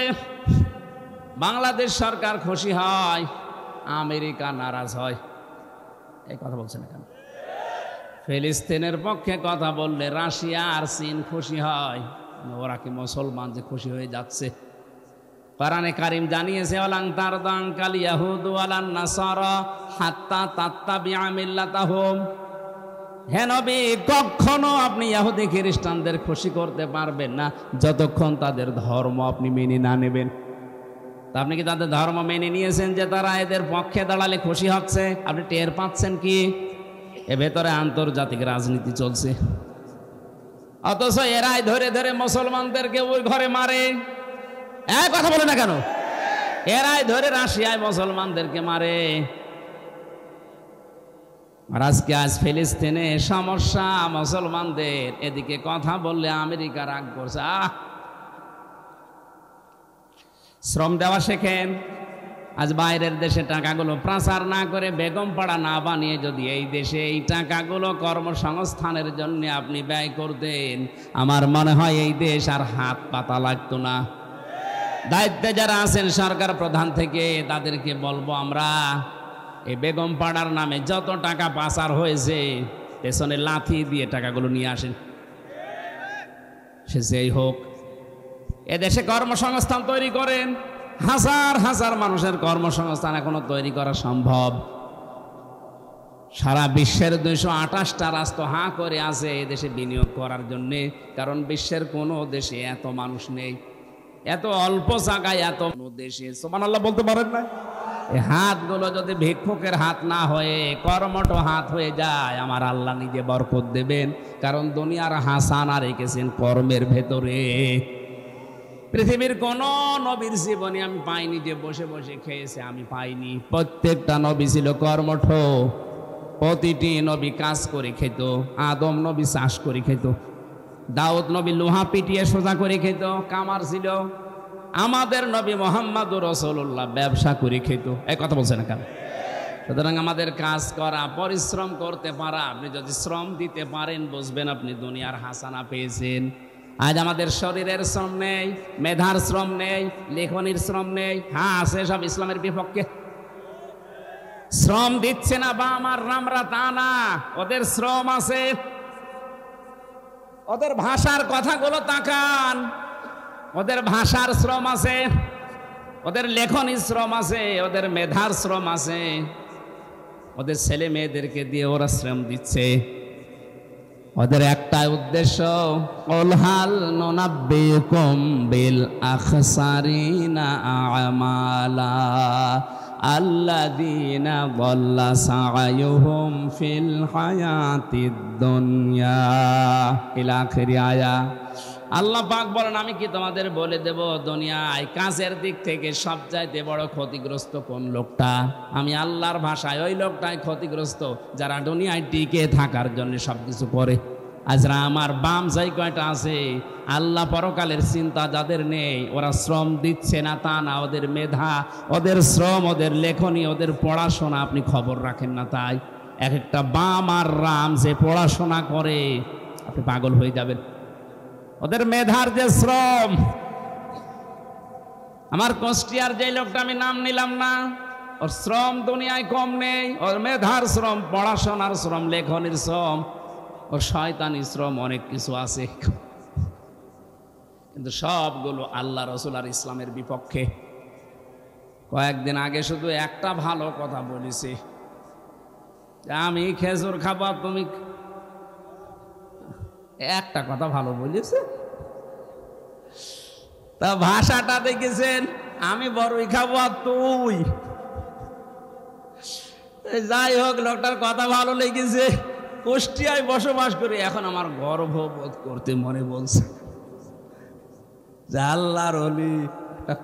বাংলাদেশ সরকার খুশি হয় আমেরিকা নারাজ হয় এই কথা বলছেন এখানে ফিলিস্তিনের পক্ষে কথা বললে রাশিয়া আর চীন খুশি হয় ওরা কি মুসলমান যে খুশি হয়ে যাচ্ছে কোরআনে কারিম জানিয়েছে অলাং তার কাল ইয়াহুদ ওয়ালান নাসার হাত্তা তাত্তা বিআমিল্লাতাহুম হে নবী কখনো আপনি ইয়াহুদি খ্রিস্টানদের খুশি করতে পারবেন না যতক্ষণ তাদের ধর্ম আপনি মেনে না নেবেন তা আপনি কি তাদের ধর্ম মেনে নিয়েছেন যে তারা এদের পক্ষে দাঁড়ালে খুশি হচ্ছে আপনি টের পাচ্ছেন কি এ ভেতরে আন্তর্জাতিক রাজনীতি চলছে অথচ এরাই ধরে ধরে মুসলমানদেরকে ওই ঘরে মারে এক কথা বলে না কেন এরাই ধরে রাশিয়ায় মুসলমানদেরকে মারে আর আজকে আজ ফিলিস্তিনে সমস্যা মুসলমানদের এদিকে কথা বললে আমেরিকা রাগ করছে আহ শ্রম দেওয়া শেখেন আজ বাইরের দেশে টাকাগুলো প্রচার না করে বেগম পাড়া না বানিয়ে যদি এই দেশে এই টাকাগুলো কর্মসংস্থানের জন্য আপনি ব্যয় করতেন আমার মনে হয় এই দেশ আর হাত পাতা লাগতো না দায়িত্বে যারা আছেন সরকার প্রধান থেকে তাদেরকে বলবো আমরা এই বেগম পাড়ার নামে যত টাকা পাচার হয়েছে পেছনে লাথি দিয়ে টাকাগুলো নিয়ে আসেন সে যেই হোক এদেশে কর্মসংস্থান তৈরি করেন হাজার হাজার মানুষের কর্মসংস্থান এখনো তৈরি করা সম্ভব সারা বিশ্বের দুইশো আঠাশটা রাস্ত হাঁ করে আছে এদেশে বিনিয়োগ করার জন্যে কারণ বিশ্বের কোনো দেশে এত মানুষ নেই এত অল্প জায়গায় এত দেশে সোমান আল্লাহ বলতে পারেন না হাতগুলো যদি ভিক্ষুকের হাত না হয়ে কর্মট হাত হয়ে যায় আমার আল্লাহ নিজে বরকত দেবেন কারণ দুনিয়ার হাসানা রেখেছেন কর্মের ভেতরে পৃথিবীর কোন নবীর জীবনে আমি পাইনি যে বসে বসে খেয়েছে আমি পাইনি প্রত্যেকটা নবী ছিল কর্মঠ প্রতিটি নবী কাজ করে খেত আদম নবী চাষ করে খেত দাউদ নবী লোহা পিটিয়ে সোজা করে খেত কামার ছিল আমাদের নবী মোহাম্মদ রসল্লাহ ব্যবসা করে খেত এই কথা বলছে না কেন সুতরাং আমাদের কাজ করা পরিশ্রম করতে পারা আপনি যদি শ্রম দিতে পারেন বুঝবেন আপনি দুনিয়ার হাসানা পেয়েছেন আজ আমাদের শরীরের শ্রম নেই মেধার শ্রম নেই লেখনির শ্রম নেই হ্যাঁ আছে সব ইসলামের বিপক্ষে শ্রম দিচ্ছে না বা আমার রামরা তা না ওদের শ্রম আছে ওদের ভাষার কথাগুলো তাকান ওদের ভাষার শ্রম আছে ওদের লেখনী শ্রম আছে ওদের মেধার শ্রম আছে ওদের ছেলে মেয়েদেরকে দিয়ে ওরা শ্রম দিচ্ছে ওদের একটা উদ্দেশ্য অলহাল নোনাব্বে কম বেল আখসারিনা আমালা الذين ضل سعيهم في الحياة الدنيا إلى آخر آية আল্লাহ পাক বলেন আমি কি তোমাদের বলে দেব দুনিয়ায় কাজের দিক থেকে সবচাইতে বড় ক্ষতিগ্রস্ত কোন লোকটা আমি আল্লাহর ভাষায় ওই লোকটাই ক্ষতিগ্রস্ত যারা দুনিয়ায় টিকে থাকার জন্য সব কিছু করে আজরা আমার বাম যাই কয়টা আছে আল্লাহ পরকালের চিন্তা যাদের নেই ওরা শ্রম দিচ্ছে না তা না ওদের মেধা ওদের শ্রম ওদের লেখনী ওদের পড়াশোনা আপনি খবর রাখেন না তাই এক একটা বাম আর রাম যে পড়াশোনা করে আপনি পাগল হয়ে যাবেন ওদের মেধার যে শ্রম আমার কষ্টিয়ার যে লোকটা আমি নাম নিলাম না ওর শ্রম দুনিয়ায় কম নেই ওর মেধার শ্রম পড়াশোনার শ্রম লেখনের শ্রম ও শয়তানি শ্রম অনেক কিছু আছে কিন্তু সবগুলো আল্লাহ রসুল আর ইসলামের বিপক্ষে কয়েকদিন আগে শুধু একটা ভালো কথা বলেছি আমি খেজুর খাবার তুমি একটা কথা ভালো বলেছে তা ভাষাটা দেখেছেন আমি বড়ই খাবো আর তুই যাই হোক লোকটার কথা ভালো লেগেছে কুষ্টিয়ায় বসবাস করি এখন আমার গর্ববোধ করতে মনে বলছে আল্লাহর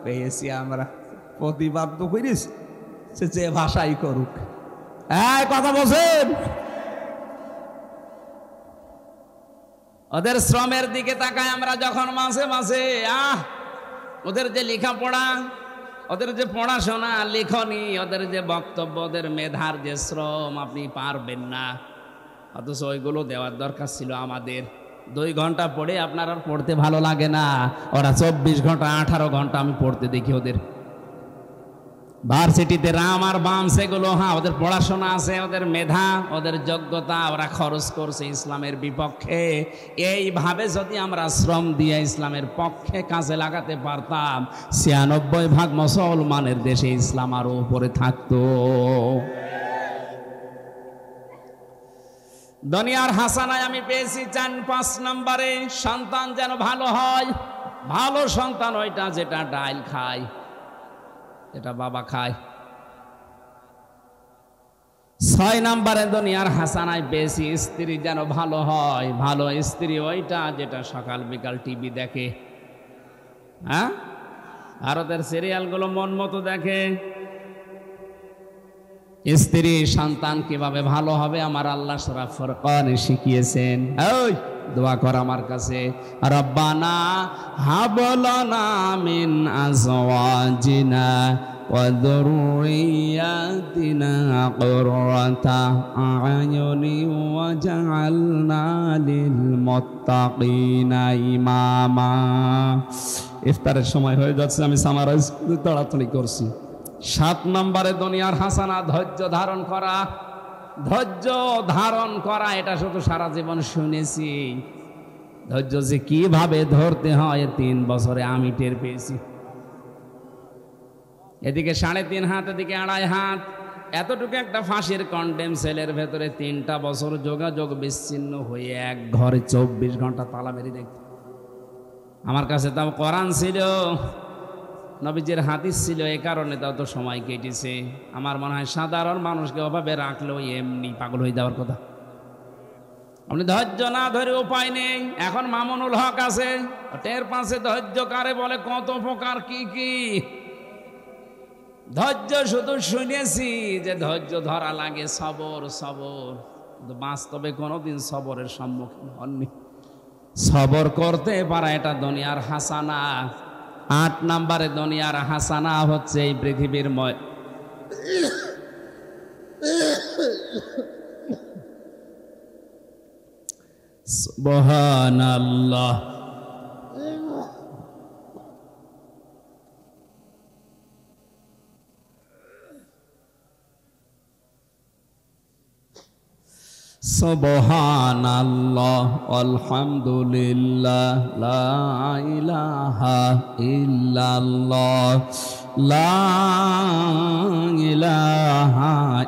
পেয়েছি আমরা প্রতিবাদ তো করিস সে যে ভাষাই করুক হ্যাঁ কথা বলছেন ওদের শ্রমের দিকে তাকায় আমরা যখন মাসে মাসে আহ ওদের যে লেখাপড়া ওদের যে পড়াশোনা লেখনি ওদের যে বক্তব্য ওদের মেধার যে শ্রম আপনি পারবেন না অথচ ওইগুলো দেওয়ার দরকার ছিল আমাদের দুই ঘন্টা পড়ে আপনার আর পড়তে ভালো লাগে না ওরা চব্বিশ ঘন্টা আঠারো ঘন্টা আমি পড়তে দেখি ওদের ভার্সিটিতে রাম আর বাম সেগুলো হ্যাঁ ওদের পড়াশোনা আছে ওদের মেধা ওদের যোগ্যতা ওরা খরচ করছে ইসলামের বিপক্ষে এইভাবে যদি আমরা শ্রম দিয়ে ইসলামের পক্ষে কাজে লাগাতে পারতাম ছিয়ানব্বই ভাগ মুসলমানের দেশে ইসলাম আরও উপরে থাকতো দুনিয়ার হাসানায় আমি পেয়েছি চান পাঁচ নম্বরে সন্তান যেন ভালো হয় ভালো সন্তান ওইটা যেটা ডাইল খায় যেটা বাবা খায় ছয় নম্বরে দুনিয়ার হাসানায় পেয়েছি স্ত্রী যেন ভালো হয় ভালো স্ত্রী ওইটা যেটা সকাল বিকাল টিভি দেখে হ্যাঁ ভারতের সিরিয়ালগুলো মন মতো দেখে স্ত্রী সন্তান কিভাবে ভালো হবে আমার আল্লাহ সরা ফরকানে শিখিয়েছেন ওই দোয়া কর আমার কাছে রব্বানা হাবলানা মিন আজওয়াজিনা ইফতারের সময় হয়ে যাচ্ছে আমি সামারাইজ তাড়াতাড়ি করছি সাত নম্বরে দুনিয়ার হাসানা ধৈর্য ধারণ করা ধৈর্য ধারণ করা এটা শুধু সারা জীবন শুনেছি ধৈর্য যে কিভাবে ধরতে হয় তিন বছরে আমি টের পেয়েছি এদিকে সাড়ে তিন হাত এদিকে আড়াই হাত এতটুকু একটা ফাঁসির কন্ডেম সেলের ভেতরে তিনটা বছর যোগাযোগ বিচ্ছিন্ন হয়ে এক ঘরে চব্বিশ ঘন্টা তালা মেরি দেখত আমার কাছে তাও করান ছিল নবীজের হাতিস ছিল এ কারণে তাও তো সময় কেটেছে আমার মনে হয় সাধারণ মানুষকে অভাবে রাখলেও এমনি পাগল হয়ে যাওয়ার কথা আপনি ধৈর্য না ধরে উপায় নেই এখন মামুনুল হক আছে টের পাশে ধৈর্য কারে বলে কত প্রকার কি কি ধৈর্য শুধু শুনেছি যে ধৈর্য ধরা লাগে সবর সবর বাস্তবে কোনোদিন সবরের সম্মুখীন হননি সবর করতে পারা এটা দুনিয়ার হাসানা আট নাম্বারে দুনিয়ার হাসানা হচ্ছে এই পৃথিবীর ময় সুবহানাল্লাহ سبحان الله والحمد لله لا إله إلا الله لا إله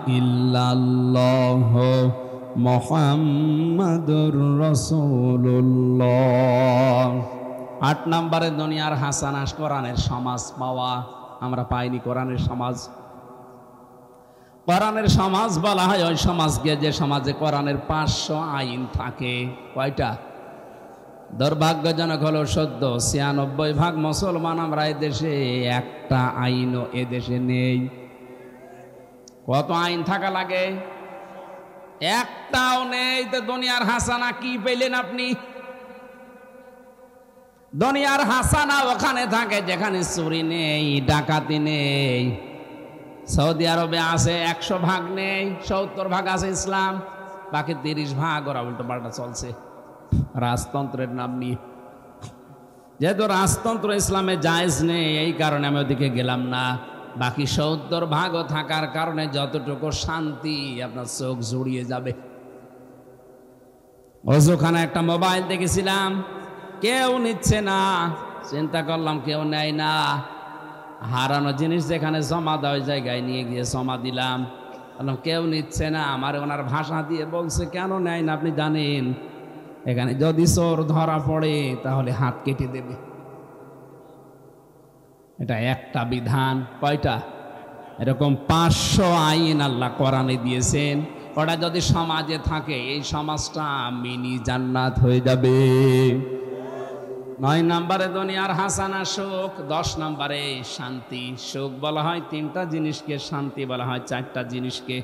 إلا الله محمد رسول الله আট নম্বরে দুনিয়ার হাসানাস কোরআনের সমাজ পাওয়া আমরা পাইনি কোরআনের সমাজ কোরআনের সমাজ বলা হয় ওই সমাজকে যে সমাজে কোরআনের পাঁচশো আইন থাকে কয়টা দুর্ভাগ্যজনক হলো সদ্য ছিয়ানব্বই ভাগ মুসলমান আমরা এদেশে একটা আইনও এদেশে নেই কত আইন থাকা লাগে একটাও নেই তো দুনিয়ার হাসানা কি পেলেন আপনি দুনিয়ার হাসানা ওখানে থাকে যেখানে চুরি নেই ডাকাতি নেই সৌদি আরবে আছে একশো ভাগ নেই সত্তর ভাগ আছে ইসলাম বাকি তিরিশ ভাগ ওরা উল্টো পাল্টা চলছে রাজতন্ত্রের নাম নিয়ে যেহেতু রাজতন্ত্র ইসলামে জায়জ নেই এই কারণে আমি ওদিকে গেলাম না বাকি সত্তর ভাগও থাকার কারণে যতটুকু শান্তি আপনার চোখ জড়িয়ে যাবে অজুখানা একটা মোবাইল দেখেছিলাম কেউ নিচ্ছে না চিন্তা করলাম কেউ নেয় না হারানো জিনিস যেখানে জমা দেওয়া ওই জায়গায় নিয়ে গিয়ে জমা দিলাম কেউ নিচ্ছে না আমার ওনার ভাষা দিয়ে বলছে কেন নেয় না আপনি জানেন এখানে যদি চোর ধরা পড়ে তাহলে হাত কেটে দেবে এটা একটা বিধান কয়টা এরকম পাঁচশো আইন আল্লাহ কোরআনে দিয়েছেন ওটা যদি সমাজে থাকে এই সমাজটা মিনি জান্নাত হয়ে যাবে নয় নাম্বারে দুনিয়ার হাসানা সুখ দশ নাম্বারে শান্তি সুখ বলা হয় তিনটা জিনিসকে শান্তি বলা হয় চারটা জিনিসকে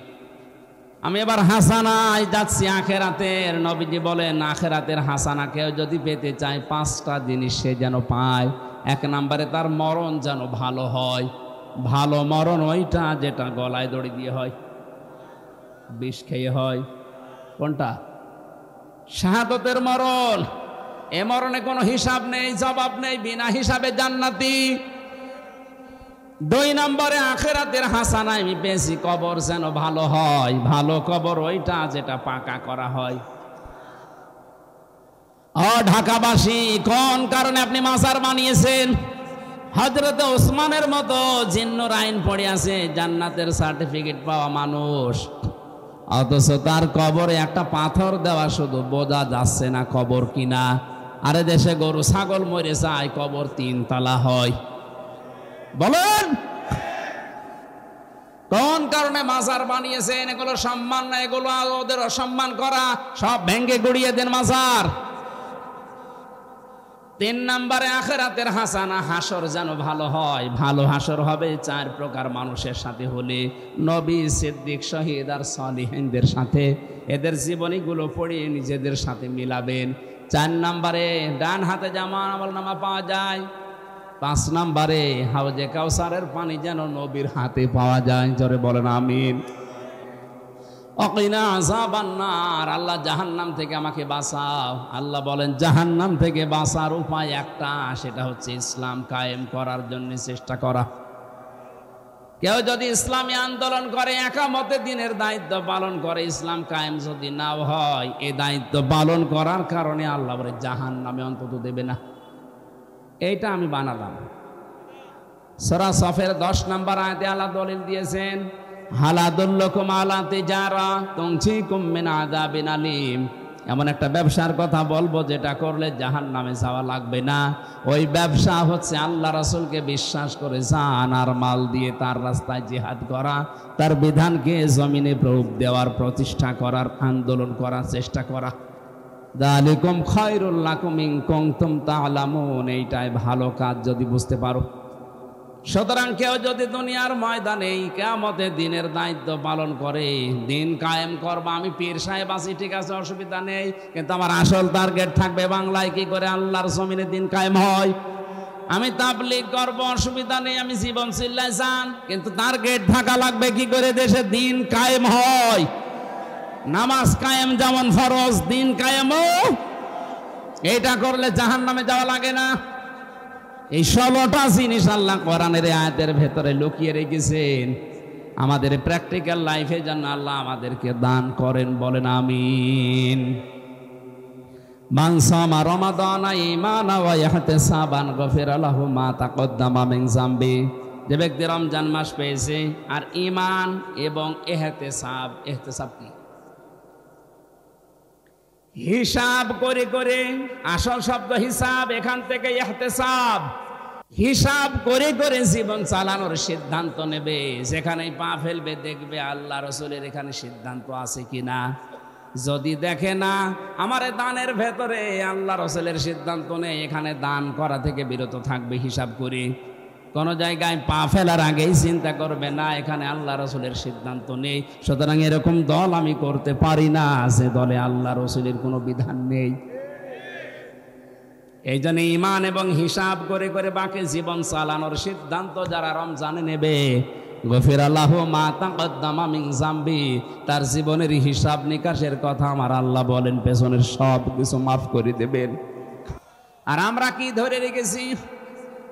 আমি এবার হাসানায় যাচ্ছি আখেরাতের নবীজি বলেন আখেরাতের হাসানা কেউ যদি পেতে চায় পাঁচটা জিনিস সে যেন পায় এক নাম্বারে তার মরণ যেন ভালো হয় ভালো মরণ ওইটা যেটা গলায় দড়ি দিয়ে হয় বিষ খেয়ে হয় কোনটা শাহাদতের মরণ এ মরণে কোনো হিসাব নেই জবাব নেই বিনা হিসাবে জান্নাতি দুই নম্বরে আখেরাতের হাসানা আমি বেশি কবর যেন ভালো হয় ভালো কবর ওইটা যেটা পাকা করা হয় অ ঢাকাবাসী কোন কারণে আপনি মাসার বানিয়েছেন হজরত ওসমানের মতো জিন্নর আইন পড়ে আছে জান্নাতের সার্টিফিকেট পাওয়া মানুষ অথচ তার কবরে একটা পাথর দেওয়া শুধু বোঝা যাচ্ছে না কবর কিনা আরে দেশে গরু ছাগল মরে যায় কবর তিন তালা হয় বলেন কোন কারণে মাজার বানিয়েছেন এগুলো সম্মান না এগুলো ওদের অসম্মান করা সব ভেঙ্গে গুড়িয়ে দেন মাজার তিন নম্বরে আখেরাতের হাসানা হাসর যেন ভালো হয় ভালো হাসর হবে চার প্রকার মানুষের সাথে হলে নবী সিদ্দিক শহীদ আর সলিহিনদের সাথে এদের জীবনীগুলো পড়িয়ে নিজেদের সাথে মিলাবেন চার নাম্বারে ডান হাতে জামা আমল নামা পাওয়া যায় পাঁচ নাম্বারে হাউজে কাউসারের পানি যেন নবীর হাতে পাওয়া যায় জোরে বলেন আমিন অকিনা আজাবান্নার আল্লাহ জাহান্নাম থেকে আমাকে বাঁচাও আল্লাহ বলেন জাহান্নাম থেকে বাঁচার উপায় একটা সেটা হচ্ছে ইসলাম কায়েম করার জন্য চেষ্টা করা কেউ যদি ইসলামী আন্দোলন করে একামতে দিনের দায়িত্ব পালন করে ইসলাম কায়েম যদি নাও হয় এ দায়িত্ব পালন করার কারণে আল্লাহ বলে জাহান নামে অন্তত দেবে না এইটা আমি বানালাম সরা সফের দশ নম্বর আয়তে আল্লাহ দলিল দিয়েছেন হালাদুল্লকুম আলাতে যারা তুমছি কুম্মিন আদাবিন আলিম এমন একটা ব্যবসার কথা বলবো যেটা করলে জাহান নামে যাওয়া লাগবে না ওই ব্যবসা হচ্ছে আল্লাহ রাসুলকে বিশ্বাস করে যান আর মাল দিয়ে তার রাস্তায় জিহাদ করা তার বিধানকে জমিনে প্রয়োগ দেওয়ার প্রতিষ্ঠা করার আন্দোলন করার চেষ্টা করা দালিকুম খয়রুল্লাকুম ইং কংতুম তালামুন এইটাই ভালো কাজ যদি বুঝতে পারো সুতরাং কেউ যদি দুনিয়ার ময়দানে কেমতে দিনের দায়িত্ব পালন করে দিন কায়েম করবো আমি পীর সাহেব আছি ঠিক আছে অসুবিধা নেই কিন্তু আমার আসল টার্গেট থাকবে বাংলায় কি করে আল্লাহর জমিনে দিন কায়েম হয় আমি তাবলিক করব অসুবিধা নেই আমি জীবন চিল্লাই চান কিন্তু টার্গেট থাকা লাগবে কি করে দেশে দিন কায়েম হয় নামাজ কায়েম যেমন ফরজ দিন কায়েম এটা করলে জাহান নামে যাওয়া লাগে না এই সবটা জিনিস আল্লাহ কোরআনের আয়াতের ভেতরে লুকিয়ে রেখেছেন আমাদের প্র্যাকটিক্যাল লাইফে যেন আল্লাহ আমাদেরকে দান করেন বলেন আমিন মানসামা রমাদানা ইমানা ওয়া ইহতিসাবান গফিরা লাহু মা তাকদ্দামা মিন জামবি যে ব্যক্তি রমজান মাস পেয়েছে আর ইমান এবং এহতেসাব এহতেসাব কি হিসাব করে করে আসল শব্দ হিসাব এখান থেকে সাব হিসাব করে করে জীবন চালানোর সিদ্ধান্ত নেবে যেখানে পা ফেলবে দেখবে আল্লাহ রসুলের এখানে সিদ্ধান্ত আছে কি না যদি দেখে না আমার দানের ভেতরে আল্লাহ রসুলের সিদ্ধান্ত নেই এখানে দান করা থেকে বিরত থাকবে হিসাব করে কোনো জায়গায় পা ফেলার আগেই চিন্তা করবে না এখানে আল্লাহ রসুলের সিদ্ধান্ত নেই সুতরাং এরকম দল আমি করতে পারি না সে দলে আল্লাহ রসুলের কোনো বিধান নেই এই জন্য ইমান এবং হিসাব করে করে বাকি জীবন চালানোর সিদ্ধান্ত যারা রমজানে নেবে গফির আল্লাহ মা তাকদ্দামা জাম্বি তার জীবনের হিসাব নিকাশের কথা আমার আল্লাহ বলেন পেছনের সব কিছু মাফ করে দেবেন আর আমরা কি ধরে রেখেছি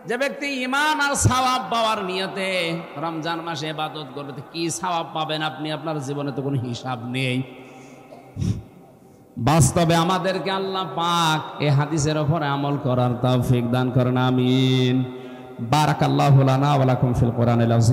যে ব্যক্তি ইমান আর সাওয়াব পাওয়ার নিয়তে রমজান মাসে এবাদত করবে কি সাওয়াব পাবেন আপনি আপনার জীবনে তো কোনো হিসাব নেই বাস্তবে আমাদেরকে আল্লাহ পাক এ হাদিসের ওপরে আমল করার তৌফিক দান করেন আমিন বারাকাল্লাহু লানা ওয়া লাকুম ফিল কোরআনিল আযীম